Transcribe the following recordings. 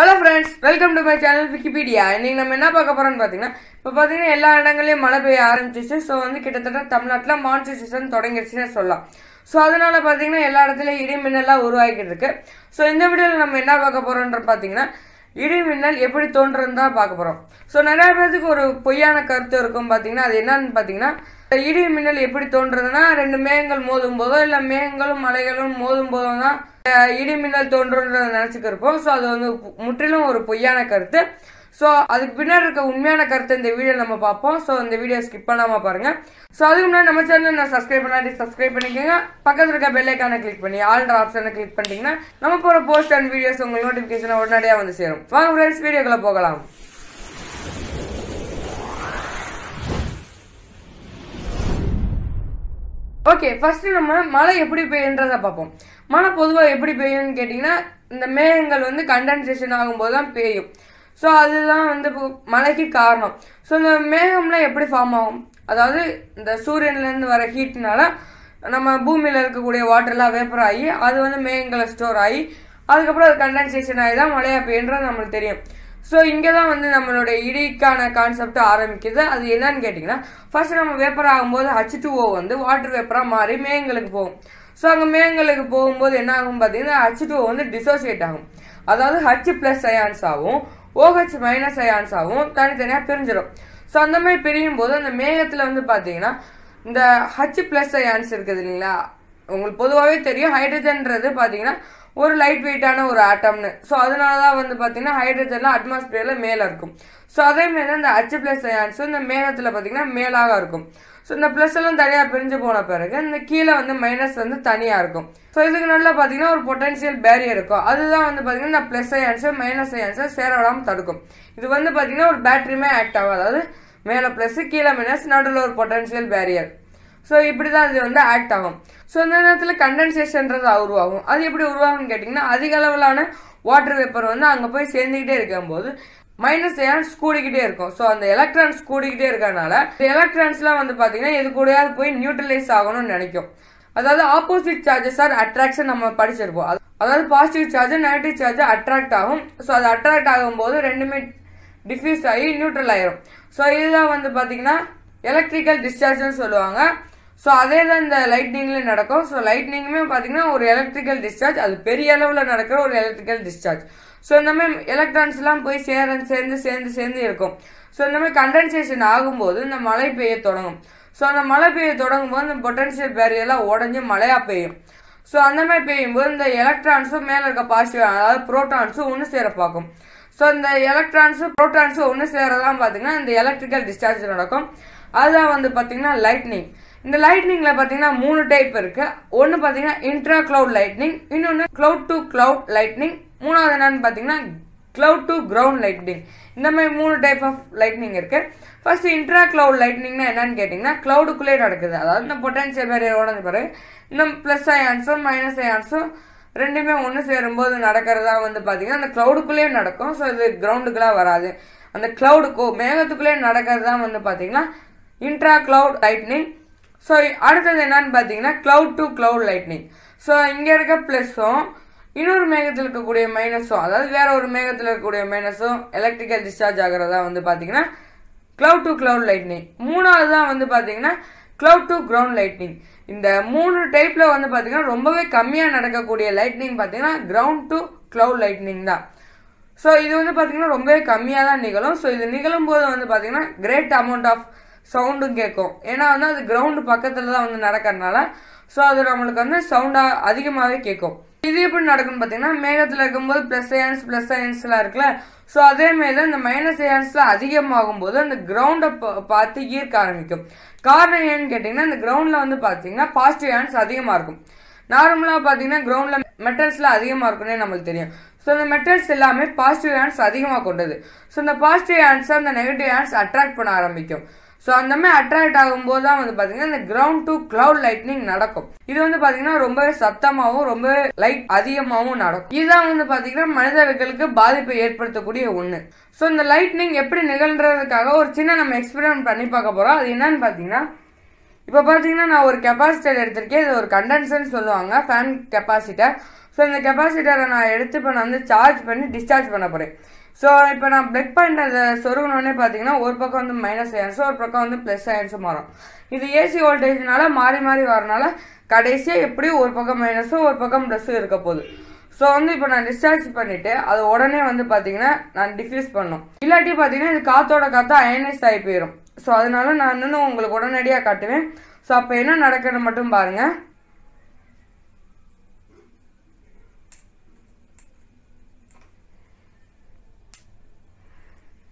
hello friends welcome to my channel Wikipedia இன்றைக்கி நம்ம என்ன பார்க்க போகிறோம்னு பார்த்தீங்கன்னா இப்போ பார்த்தீங்கன்னா எல்லா இடங்களையும் மழை பெய்ய ஆரம்பிச்சிச்சு ஸோ வந்து கிட்டத்தட்ட தமிழ்நாட்டில் மான்சூன் சீசன் தொடங்கிடுச்சுன்னு சொல்லலாம் ஸோ அதனால் பார்த்தீங்கன்னா எல்லா இடத்துலையும் இடி மின்னலாம் உருவாக்கிட்டு இருக்கு ஸோ இந்த வீடியோவில் நம்ம என்ன பார்க்க போகிறோன்ற பார்த்தீங்கன்னா இடி மின்னல் எப்படி தோன்றுறதுன்னு தான் பார்க்க போகிறோம் ஸோ நிறையா பேருக்கு ஒரு பொய்யான கருத்து இருக்கும் பார்த்தீங்கன்னா அது என்னன்னு பார்த்தீங்கன்னா இடி மின்னல் எப்படி தோன்றதுன்னா ரெண்டு மேகங்கள் மோதும் போதோ இல்லை மேகங்களும் மலைகளும் மோதும் போதோ தான் இடிமின்னல் மின்னல் நினச்சிக்க இருப்போம் ஸோ அது வந்து முற்றிலும் ஒரு பொய்யான கருத்து ஸோ அதுக்கு பின்னாடி இருக்க உண்மையான கருத்து இந்த வீடியோ நம்ம பார்ப்போம் ஸோ இந்த வீடியோ ஸ்கிப் பண்ணாமல் பாருங்கள் ஸோ அதுக்கு முன்னாடி நம்ம சேனல் நான் சப்ஸ்கிரைப் பண்ணி சப்ஸ்கிரைப் பண்ணிக்கோங்க பக்கத்தில் இருக்க பெல்லைக்கான கிளிக் பண்ணி ஆல்ட்ரு ஆப்ஷனை கிளிக் பண்ணிட்டீங்கன்னா நம்ம போகிற போஸ்ட் அண்ட் வீடியோஸ் உங்களுக்கு நோட்டிஃபிகேஷன் உடனடியாக வந்து சேரும் வாங்க ஃப்ரெண்ட்ஸ் வீடியோக்குள்ளே போகலாம் ஓகே ஃபர்ஸ்ட் நம்ம மழை எப்படி பெய்யுன்றத பார்ப்போம் மழை பொதுவாக எப்படி பெய்யும்னு கேட்டிங்கன்னா இந்த மேகங்கள் வந்து கண்டன்சேஷன் ஆகும்போது தான் பெய்யும் ஸோ அதுதான் வந்து மழைக்கு காரணம் ஸோ இந்த மேகம்லாம் எப்படி ஃபார்ம் ஆகும் அதாவது இந்த சூரியன்லேருந்து வர ஹீட்னால நம்ம பூமியில் இருக்கக்கூடிய வாட்டர்லாம் வேப்பர் ஆகி அது வந்து மேகங்களை ஸ்டோர் ஆகி அதுக்கப்புறம் அது கண்டன்சேஷன் ஆகி தான் மழையாக பெய்யுன்றது நம்மளுக்கு தெரியும் ஸோ இங்கே தான் வந்து நம்மளோட இடிக்கான கான்செப்ட் ஆரம்பிக்கிறது அது என்னன்னு கேட்டிங்கன்னா ஃபர்ஸ்ட் நம்ம வேப்பர் ஆகும்போது ஹச் டூ ஓ வந்து வாட்டர் வேப்பராக மாறி மேகங்களுக்கு போகும் ஸோ அங்கே மேகங்களுக்கு போகும்போது என்ன ஆகும் பார்த்தீங்கன்னா ஹச் டூ வந்து டிசோசியேட் ஆகும் அதாவது ஹச் ப்ளஸ் அயான்ஸ் ஆகும் ஓஹெச் மைனஸ் அயான்ஸ் ஆகும் தனித்தனியாக பிரிஞ்சிடும் ஸோ அந்த மாதிரி பிரியும் போது அந்த மேகத்தில் வந்து பார்த்தீங்கன்னா இந்த ஹச் ப்ளஸ் அயான்ஸ் இருக்குது இல்லைங்களா உங்களுக்கு பொதுவாகவே தெரியும் ஹைட்ரஜன்றது பார்த்தீங்கன்னா ஒரு லைட் வெயிட்டான ஒரு ஆட்டம்னு ஸோ அதனால தான் வந்து பார்த்தீங்கன்னா ஹைட்ரஜன்லாம் அட்மாஸ்பியரில் மேலே இருக்கும் ஸோ அதே மாதிரி தான் இந்த அச்சு பிளஸ் அயான்ஸும் இந்த மேகத்தில் பார்த்தீங்கன்னா மேலாக இருக்கும் ஸோ இந்த ப்ளஸ் எல்லாம் தனியாக பிரிஞ்சு போன பிறகு இந்த கீழே வந்து மைனஸ் வந்து தனியாக இருக்கும் ஸோ இதுக்கு நல்லா பார்த்தீங்கன்னா ஒரு பொட்டன்ஷியல் பேரியர் இருக்கும் அதுதான் வந்து பார்த்தீங்கன்னா இந்த ப்ளஸ் அயான்ஸை மைனஸ் அயான்ஸை சேர விடாமல் தடுக்கும் இது வந்து பார்த்தீங்கன்னா ஒரு பேட்டரியுமே ஆக்ட் ஆகும் அதாவது மேலே ப்ளஸ் கீழே மைனஸ் நடுவில் ஒரு பொட்டன்ஷியல் பேரியர் ஸோ இப்படி தான் இது வந்து ஆக்ட் ஆகும் ஸோ இந்த நேரத்தில் கண்டென்சேஷன்றது உருவாகும் அது எப்படி உருவாகும்னு கேட்டிங்கன்னா அதிக அளவிலான வாட்டர் வேப்பர் வந்து அங்கே போய் சேர்ந்துக்கிட்டே இருக்கும்போது மைனஸ் ஏன்ஸ் கூடிக்கிட்டே இருக்கும் ஸோ அந்த எலக்ட்ரான்ஸ் கூடிக்கிட்டே இந்த எலக்ட்ரான்ஸ்லாம் வந்து பார்த்தீங்கன்னா இது கூடயாவது போய் நியூட்ரலைஸ் ஆகணும்னு நினைக்கும் அதாவது ஆப்போசிட் சார்ஜஸ் ஆர் அட்ராக்ஷன் நம்ம படிச்சிருப்போம் அதாவது positive charge negative charge attract ஆகும் ஸோ அது அட்ராக்ட் ஆகும்போது ரெண்டுமே டிஃப்யூஸ் ஆகி நியூட்ரல் ஆயிரும் ஸோ இதுதான் வந்து பார்த்தீங்கன்னா எலக்ட்ரிக்கல் டிஸ்சார்ஜ்னு சொல்லுவாங்க ஸோ அதே தான் இந்த லைட்னிங்லேயும் நடக்கும் ஸோ லைட்னிங்குமே பார்த்தீங்கன்னா ஒரு எலக்ட்ரிக்கல் டிஸ்சார்ஜ் அது பெரிய அளவில் நடக்கிற ஒரு எலக்ட்ரிக்கல் டிஸ்சார்ஜ் ஸோ இந்த மாதிரி எலக்ட்ரான்ஸ்லாம் போய் சேர சேர்ந்து சேர்ந்து சேர்ந்து இருக்கும் ஸோ இந்த மாதிரி கண்டென்சேஷன் ஆகும்போது இந்த மழை பெய்ய தொடங்கும் ஸோ அந்த மழை பெய்ய தொடங்கும் போது இந்த பொட்டன்ஷியல் பேரியெல்லாம் உடஞ்சி மழையாக பெய்யும் ஸோ அந்த மாதிரி பெய்யும்போது இந்த எலக்ட்ரான்ஸும் மேலே இருக்க பாசிட்டிவ் அதாவது ப்ரோட்டான்ஸும் ஒன்று சேர பார்க்கும் ஸோ இந்த எலக்ட்ரான்ஸும் ப்ரோட்டான்ஸும் ஒன்று சேரலாம் பார்த்தீங்கன்னா இந்த எலக்ட்ரிக்கல் டிஸ்சார்ஜ் நடக்கும் அதுதான் வந்து பார்த்தீங்கன்னா லைட்னிங் இந்த லைட்னிங்ல பாத்தீங்கன்னா மூணு டைப் இருக்கு ஒன்னு பாத்தீங்கன்னா இன்ட்ரா கிளவுட் லைட்னிங் இன்னொன்னு கிளவுட் டு கிளவுட் லைட்னிங் மூணாவது என்னன்னு பாத்தீங்கன்னா கிளவுட் டு கிரவுண்ட் லைட்னிங் இந்த மாதிரி மூணு டைப் ஆஃப் லைட்னிங் இருக்கு ஃபர்ஸ்ட் இன்ட்ரா கிளவுட் லைட்னிங்னா என்னன்னு கேட்டிங்கன்னா கிளவுடுக்குள்ளே நடக்குது அதாவது இந்த பொட்டன்சியல் பேரியரோட பிறகு இன்னும் ப்ளஸ் ஐ மைனஸ் ஐ ரெண்டுமே ஒன்று சேரும்போது நடக்கிறதா வந்து பார்த்தீங்கன்னா அந்த க்ளவுடுக்குள்ளேயே நடக்கும் ஸோ இது கிரவுண்டுக்குலாம் வராது அந்த க்ளவுடுக்கோ மேகத்துக்குள்ளே நடக்கிறது தான் வந்து பார்த்தீங்கன்னா இன்ட்ரா கிளவுட் லைட்னிங் ஸோ அடுத்தது என்னன்னு பார்த்தீங்கன்னா cloud to cloud lightning so இங்கே இருக்க ப்ளஸ்ஸும் இன்னொரு மேகத்தில் இருக்கக்கூடிய மைனஸும் அதாவது வேற ஒரு மேகத்தில் இருக்கக்கூடிய மைனஸும் எலக்ட்ரிக்கல் டிஸ்சார்ஜ் ஆகிறதா வந்து பார்த்தீங்கன்னா க்ளவுட் டு க்ளவுட் லைட்னிங் மூணாவது தான் வந்து பார்த்தீங்கன்னா க்ளவுட் டு கிரவுண்ட் லைட்னிங் இந்த மூணு டைப்பில் வந்து பார்த்தீங்கன்னா ரொம்பவே கம்மியாக நடக்கக்கூடிய லைட்னிங் பார்த்தீங்கன்னா கிரவுண்ட் டு க்ளவுட் லைட்னிங் தான் ஸோ இது வந்து பார்த்தீங்கன்னா ரொம்பவே கம்மியாக தான் நிகழும் ஸோ இது நிகழும் போது வந்து பார்த்தீங்கன்னா கிரேட் அமௌண்ட் ஆஃப் சவுண்டும் கேட்கும் ஏன்னா வந்து அது கிரவுண்டு பக்கத்தில் தான் வந்து நடக்கிறதுனால ஸோ அது நம்மளுக்கு வந்து சவுண்டாக அதிகமாகவே கேட்கும் இது எப்படி நடக்கும்னு பார்த்தீங்கன்னா மேகத்தில் இருக்கும்போது ப்ளஸ் ஏன்ஸ் ப்ளஸ் ஏன்ஸ்லாம் இருக்குல்ல ஸோ அதேமாரி தான் இந்த மைனஸ் ஏன்ஸ்லாம் அதிகமாகும் போது அந்த கிரவுண்டை பார்த்து ஈர்க்க ஆரம்பிக்கும் காரணம் ஏன்னு கேட்டிங்கன்னா இந்த கிரவுண்டில் வந்து பார்த்தீங்கன்னா பாசிட்டிவ் ஏன்ஸ் அதிகமாக இருக்கும் நார்மலாக பார்த்தீங்கன்னா கிரவுண்டில் மெட்டல்ஸ்லாம் அதிகமாக இருக்கும்னே நம்மளுக்கு தெரியும் ஸோ இந்த மெட்டல்ஸ் எல்லாமே பாசிட்டிவ் ஏன்ஸ் அதிகமாக கொண்டது ஸோ இந்த பாசிட்டிவ் ஏன்ஸை அந்த நெகட்டிவ் ஏன்ஸ் அட்ராக்ட் பண்ண ஆரம்பிக்கும் ஸோ அந்த மாதிரி அட்ராக்ட் ஆகும்போது தான் வந்து பார்த்தீங்கன்னா இந்த கிரவுண்ட் டு கிளவுட் லைட்னிங் நடக்கும் இது வந்து பார்த்தீங்கன்னா ரொம்பவே சத்தமாகவும் ரொம்பவே லைட் அதிகமாகவும் நடக்கும் இதுதான் வந்து பார்த்தீங்கன்னா மனிதர்களுக்கு பாதிப்பை ஏற்படுத்தக்கூடிய ஒன்று ஸோ இந்த லைட்னிங் எப்படி நிகழ்கிறதுக்காக ஒரு சின்ன நம்ம எக்ஸ்பெரிமெண்ட் பண்ணி பார்க்க போகிறோம் அது என்னன்னு பார்த்தீங்கன்னா இப்போ பார்த்தீங்கன்னா நான் ஒரு கெப்பாசிட்டர் எடுத்திருக்கேன் இது ஒரு கண்டென்சர்னு சொல்லுவாங்க ஃபேன் கெப்பாசிட்டர் ஸோ இந்த கெப்பாசிட்டரை நான் எடுத்து இப்போ நான் வந்து சார்ஜ் பண்ணி டிஸ்சார்ஜ் பண்ண போகிறேன் ஸோ இப்போ நான் பிளட் பண்ணுறத சொருகணுன்னே பார்த்தீங்கன்னா ஒரு பக்கம் வந்து மைனஸ் ஆயிடுச்சு ஒரு பக்கம் வந்து ப்ளஸ் ஆயிடுச்சு மாறும் இது ஏசி வோல்டேஜ்னால மாறி மாறி வரனால கடைசியாக எப்படியும் ஒரு பக்கம் மைனஸும் ஒரு பக்கம் ப்ளஸ்ஸும் இருக்க போகுது ஸோ வந்து இப்போ நான் டிஸ்சார்ஜ் பண்ணிவிட்டு அது உடனே வந்து பார்த்தீங்கன்னா நான் டிஃப்யூஸ் பண்ணும் இல்லாட்டி பார்த்தீங்கன்னா இது காற்றோட காற்றா அயனைஸ் ஆகி போயிடும் ஸோ அதனால நான் இன்னும் உங்களுக்கு உடனடியாக காட்டுவேன் ஸோ அப்போ என்ன நடக்குன்னு மட்டும் பாருங்கள்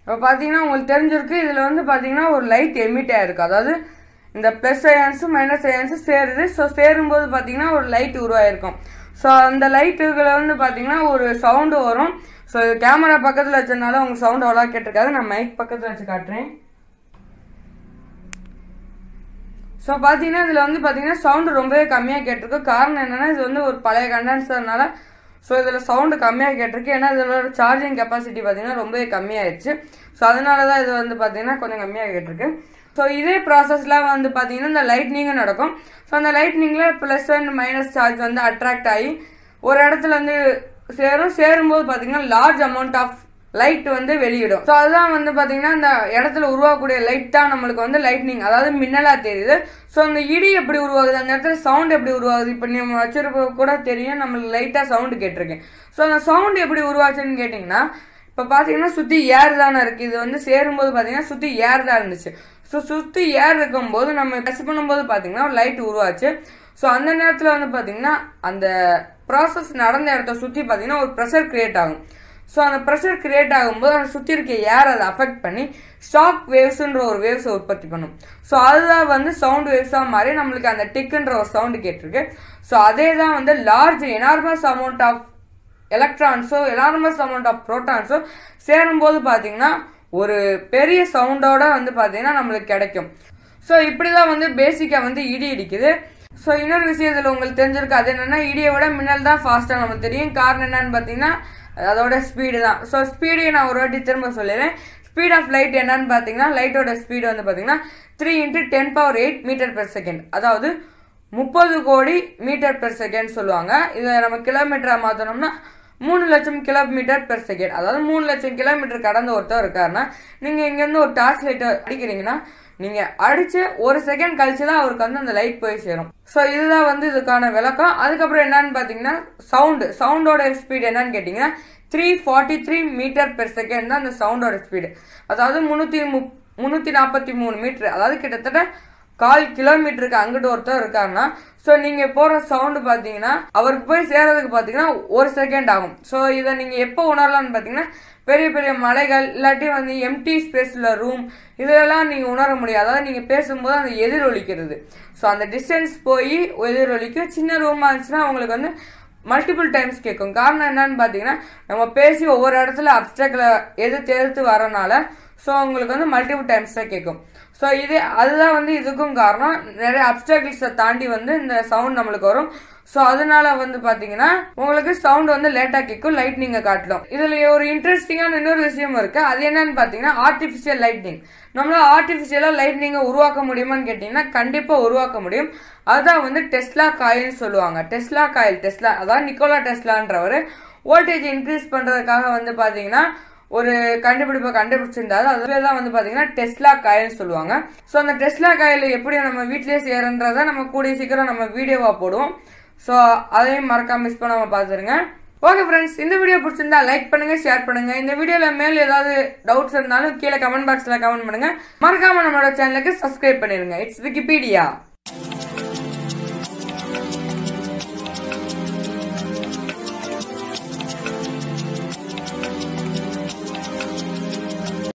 இப்போ பார்த்தீங்கன்னா உங்களுக்கு தெரிஞ்சிருக்கு இதில் வந்து பார்த்தீங்கன்னா ஒரு லைட் எமிட் ஆயிருக்கு அதாவது இந்த ப்ளஸ் அயான்ஸும் மைனஸ் அயான்ஸும் சேருது ஸோ சேரும்போது பார்த்தீங்கன்னா ஒரு லைட் உருவாயிருக்கும் ஸோ அந்த லைட்டுகளை வந்து பார்த்தீங்கன்னா ஒரு சவுண்டு வரும் ஸோ இது கேமரா பக்கத்தில் வச்சதுனால உங்கள் சவுண்டு அவ்வளோ கேட்டிருக்காது நான் மைக் பக்கத்தில் வச்சு காட்டுறேன் ஸோ பார்த்தீங்கன்னா இதில் வந்து பார்த்தீங்கன்னா சவுண்டு ரொம்பவே கம்மியாக கேட்டிருக்கும் காரணம் என்னென்னா இது வந்து ஒரு பழைய கண்டென்சர்னால ஸோ இதில் சவுண்டு கம்மியாக கேட்டிருக்கு ஏன்னா இதோட சார்ஜிங் கெப்பாசிட்டி பார்த்தீங்கன்னா ரொம்பவே கம்மியாயிடுச்சு ஸோ அதனால தான் இது வந்து பார்த்தீங்கன்னா கொஞ்சம் கம்மியாக கேட்டிருக்கு ஸோ இதே ப்ராசஸ்லாம் வந்து பார்த்தீங்கன்னா இந்த லைட்னிங்கும் நடக்கும் ஸோ அந்த லைட்னிங்கில் ப்ளஸ் அண்ட் மைனஸ் சார்ஜ் வந்து அட்ராக்ட் ஆகி ஒரு இடத்துல வந்து சேரும் சேரும்போது பார்த்தீங்கன்னா லார்ஜ் அமௌண்ட் ஆஃப் லைட் வந்து வெளியிடும் ஸோ அதுதான் வந்து பார்த்தீங்கன்னா அந்த இடத்துல உருவாகக்கூடிய லைட் தான் நம்மளுக்கு வந்து லைட்னிங் அதாவது மின்னலாக தெரியுது ஸோ அந்த இடி எப்படி உருவாகுது அந்த இடத்துல சவுண்ட் எப்படி உருவாகுது இப்போ நம்ம வச்சிருக்க கூட தெரியும் நம்மளுக்கு லைட்டாக சவுண்டு கேட்டிருக்கேன் ஸோ அந்த சவுண்டு எப்படி உருவாச்சுன்னு கேட்டிங்கன்னா இப்போ பார்த்தீங்கன்னா சுற்றி ஏர் தானே இருக்குது இது வந்து சேரும்போது பார்த்தீங்கன்னா சுற்றி ஏர் தான் இருந்துச்சு ஸோ சுற்றி ஏர் இருக்கும்போது நம்ம டச் பண்ணும்போது பார்த்தீங்கன்னா லைட் உருவாச்சு ஸோ அந்த நேரத்தில் வந்து பார்த்தீங்கன்னா அந்த ப்ராசஸ் நடந்த இடத்த சுற்றி பார்த்தீங்கன்னா ஒரு ப்ரெஷர் கிரியேட் ஆகும் ஸோ அந்த ப்ரெஷர் கிரியேட் ஆகும்போது அதை சுற்றி இருக்க ஏர் அதை அஃபெக்ட் பண்ணி ஷாக் வேவ்ஸுன்ற ஒரு வேவ்ஸை உற்பத்தி பண்ணும் ஸோ அதுதான் வந்து சவுண்ட் வேவ்ஸாக மாறி நம்மளுக்கு அந்த டிக்குன்ற ஒரு சவுண்டு கேட்டிருக்கு ஸோ அதே தான் வந்து லார்ஜ் எனார்மஸ் அமௌண்ட் ஆஃப் எலக்ட்ரான்ஸோ எனார்மஸ் அமௌண்ட் ஆஃப் ப்ரோட்டான்ஸோ சேரும்போது பார்த்தீங்கன்னா ஒரு பெரிய சவுண்டோட வந்து பார்த்தீங்கன்னா நம்மளுக்கு கிடைக்கும் ஸோ இப்படி தான் வந்து பேசிக்காக வந்து இடி இடிக்குது ஸோ இன்னொரு விஷயத்தில் உங்களுக்கு தெரிஞ்சிருக்கு அது என்னென்னா இடியை விட மின்னல் தான் ஃபாஸ்ட்டாக நமக்கு தெரியும் காரணம் என்னன்னு பார்த்தீங்கன்னா அதோட ஸ்பீடு தான் ஸோ ஸ்பீடையும் நான் ஒரு வாட்டி திரும்ப சொல்லிடுறேன் ஸ்பீட் ஆஃப் லைட் என்னன்னு பார்த்தீங்கன்னா லைட்டோட ஸ்பீடு வந்து பார்த்தீங்கன்னா three into ten power eight metre per second அதாவது முப்பது கோடி மீட்டர் பெர் செகண்ட் சொல்லுவாங்க இதை நம்ம கிலோமீட்டராக மாற்றினோம்னா மூணு லட்சம் கிலோமீட்டர் பெர் செகண்ட் அதாவது மூணு லட்சம் கிலோமீட்டர் கடந்த ஒருத்தர் இருக்காருன்னா நீங்கள் இங்கேருந்து ஒரு டார்ச் லைட்டை அடிக்கிறீங்கன்னா நீங்கள் அடித்து ஒரு செகண்ட் கழிச்சு தான் அவருக்கு வந்து அந்த லைட் போய் சேரும் ஸோ இதுதான் வந்து இதுக்கான விளக்கம் அதுக்கப்புறம் என்னன்னு பார்த்தீங்கன்னா சவுண்டு சவுண்டோட ஸ்பீடு என்னன்னு கேட்டிங்கன்னா three forty three metre per second தான் அந்த சவுண்டோட ஸ்பீடு அதாவது முந்நூற்றி முப் முந்நூற்றி நாற்பத்தி மூணு மீட்ரு அதாவது கிட்டத்தட்ட கால் கிலோமீட்டருக்கு அங்கிட்டு ஒருத்தர் இருக்காருன்னா ஸோ நீங்கள் போகிற சவுண்டு பார்த்தீங்கன்னா அவருக்கு போய் சேர்றதுக்கு பார்த்தீங்கன்னா ஒரு செகண்ட் ஆகும் ஸோ இதை நீங்கள் எப்போ உணரலாம்னு பார்த்தீங்கன்னா பெரிய பெரிய மலைகள் இல்லாட்டி வந்து எம்டி ஸ்பேஸில் ரூம் இதெல்லாம் நீங்கள் உணர முடியாது அதாவது நீங்கள் பேசும்போது அந்த எதிரொலிக்கிறது ஸோ அந்த டிஸ்டன்ஸ் போய் எதிரொலிக்க சின்ன ரூமாக இருந்துச்சுன்னா உங்களுக்கு வந்து மல்டிபிள் டைம்ஸ் கேட்கும் காரணம் என்னன்னு பார்த்தீங்கன்னா நம்ம பேசி ஒவ்வொரு இடத்துல அப்டக்கில் எது தேர்த்து வரனால ஸோ உங்களுக்கு வந்து மல்டிபிள் டைம்ஸ் தான் கேட்கும் ஸோ இது அதுதான் வந்து இதுக்கும் காரணம் நிறைய அப்டாக்கிள்ஸை தாண்டி வந்து இந்த சவுண்ட் நம்மளுக்கு வரும் ஸோ அதனால வந்து பார்த்தீங்கன்னா உங்களுக்கு சவுண்ட் வந்து லேட்டாக கேட்கும் லைட்னிங்கை காட்டலாம் இதில் ஒரு இன்ட்ரெஸ்டிங்கான இன்னொரு விஷயம் இருக்குது அது என்னன்னு பார்த்தீங்கன்னா ஆர்டிஃபிஷியல் லைட்னிங் நம்மளால் ஆர்டிஃபிஷியலாக லைட்னிங்கை உருவாக்க முடியுமான்னு கேட்டிங்கன்னா கண்டிப்பாக உருவாக்க முடியும் அதுதான் வந்து டெஸ்லா காயில்னு சொல்லுவாங்க டெஸ்லா காயில் டெஸ்லா அதான் நிக்கோலா டெஸ்லான்றவர் வோல்டேஜ் இன்க்ரீஸ் பண்ணுறதுக்காக வந்து பார்த்தீங்கன்னா ஒரு கண்டுபிடிப்பை கண்டுபிடிச்சிருந்தாரு அதுவே தான் வந்து பார்த்தீங்கன்னா டெஸ்லா காயில்னு சொல்லுவாங்க ஸோ அந்த டெஸ்லா காயில் எப்படி நம்ம வீட்டிலே சேரன்றத நம்ம கூடிய சீக்கிரம் நம்ம வீடியோவாக போடுவோம் ஸோ அதையும் மறக்காம மிஸ் பண்ணாமல் பார்த்துருங்க ஓகே ஃப்ரெண்ட்ஸ் இந்த வீடியோ பிடிச்சிருந்தா லைக் பண்ணுங்க ஷேர் பண்ணுங்க இந்த வீடியோவில் மேல் ஏதாவது டவுட்ஸ் இருந்தாலும் கீழே கமெண்ட் பாக்ஸில் கமெண்ட் பண்ணுங்க மறக்காம நம்மளோட சேனலுக்கு சப்ஸ்கிரைப் பண்ணிருங்க இட்ஸ் விக்கிபீடியா